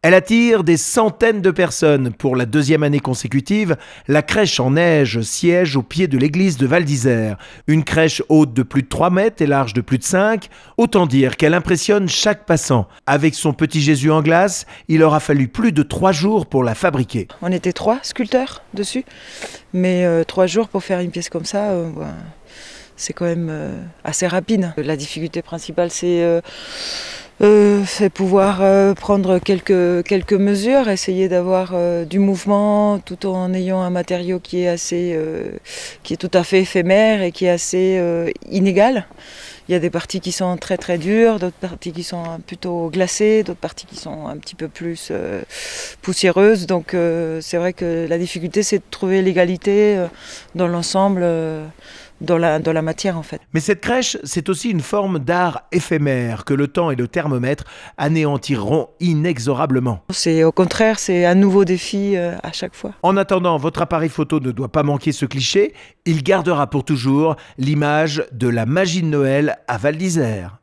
Elle attire des centaines de personnes. Pour la deuxième année consécutive, la crèche en neige siège au pied de l'église de Val d'Isère. Une crèche haute de plus de 3 mètres et large de plus de 5. Autant dire qu'elle impressionne chaque passant. Avec son petit Jésus en glace, il aura fallu plus de 3 jours pour la fabriquer. On était trois sculpteurs dessus, mais 3 euh, jours pour faire une pièce comme ça, euh, c'est quand même euh, assez rapide. La difficulté principale, c'est euh, c'est pouvoir euh, prendre quelques, quelques mesures, essayer d'avoir euh, du mouvement tout en ayant un matériau qui est assez, euh, qui est tout à fait éphémère et qui est assez inégal. Il y a des parties qui sont très très dures, d'autres parties qui sont plutôt glacées, d'autres parties qui sont un petit peu plus euh, poussiéreuses. Donc euh, c'est vrai que la difficulté c'est de trouver l'égalité euh, dans l'ensemble. Dans la, la, matière en fait. Mais cette crèche, c'est aussi une forme d'art éphémère que le temps et le thermomètre anéantiront inexorablement. C'est au contraire, c'est un nouveau défi à chaque fois. En attendant, votre appareil photo ne doit pas manquer ce cliché, il gardera pour toujours l'image de la magie de Noël à Val d'Isère.